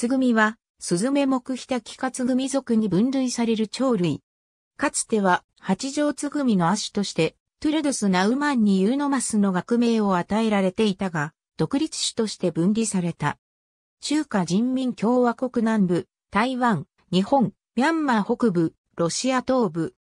つぐみは、スズメ目ヒタキカツグミ属に分類される鳥類。かつては、八条津組の亜種として、トゥルドス・ナウマンにユーノマスの学名を与えられていたが、独立種として分離された。中華人民共和国南部、台湾、日本、ミャンマー北部、ロシア東部。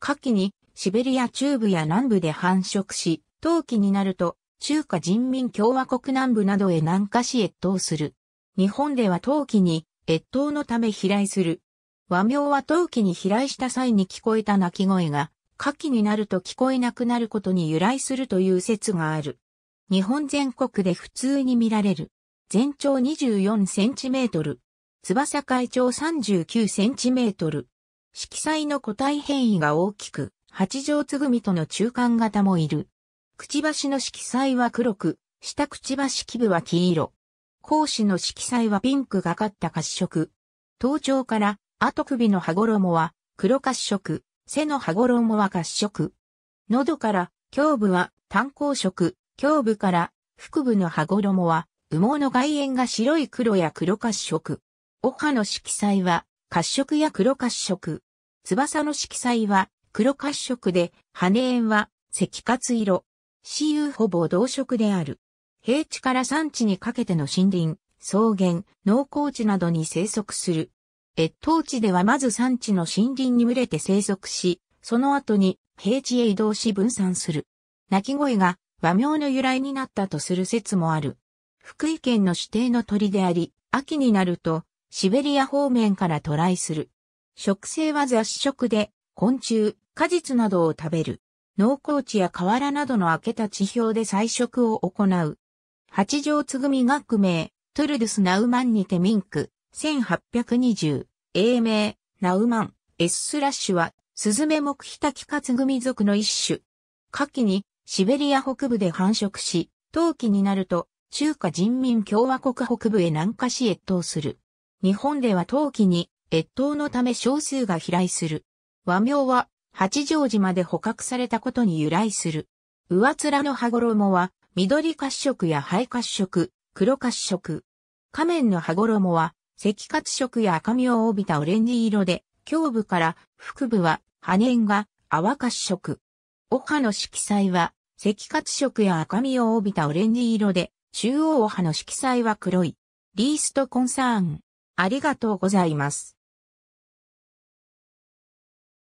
夏季にシベリア中部や南部で繁殖し、冬季になると中華人民共和国南部などへ南下し越冬する。日本では陶器に越冬のため飛来する。和名は陶器に飛来した際に聞こえた鳴き声が、夏季になると聞こえなくなることに由来するという説がある。日本全国で普通に見られる。全長24センチメートル。翼海長39センチメートル。色彩の個体変異が大きく、八条つぐみとの中間型もいる。くちばしの色彩は黒く、下くちばし基部は黄色。講師の色彩はピンクがかった褐色。頭頂から後首の羽衣は黒褐色、背の羽衣は褐色。喉から胸部は炭鉱色、胸部から腹部の羽衣は羽毛の外縁が白い黒や黒褐色。お歯の色彩は褐色や黒褐色。翼の色彩は黒褐色で、羽縁は赤褐色。雌雄ほぼ同色である。平地から山地にかけての森林、草原、農耕地などに生息する。越冬地ではまず山地の森林に群れて生息し、その後に平地へ移動し分散する。鳴き声が和名の由来になったとする説もある。福井県の指定の鳥であり、秋になるとシベリア方面から渡来する。食性は雑食で、昆虫、果実などを食べる。農耕地や河原などの明けた地表で採食を行う。八条つぐみ学名、トゥルドゥス・ナウマンにてミンク、1820、英名、ナウマン、S スラッシュは、スズメモクヒタキカツグミ属の一種。夏季に、シベリア北部で繁殖し、冬季になると、中華人民共和国北部へ南下し越冬する。日本では冬季に、越冬のため少数が飛来する。和名は、八丈島で捕獲されたことに由来する。上面の羽衣は、緑褐色や灰褐色、黒褐色。仮面の羽衣は、赤褐色や赤みを帯びたオレンジ色で、胸部から腹部は破根が淡褐色。お葉の色彩は、赤褐色や赤みを帯びたオレンジ色で、中央お葉の色彩は黒い。リーストコンサーン。ありがとうございます。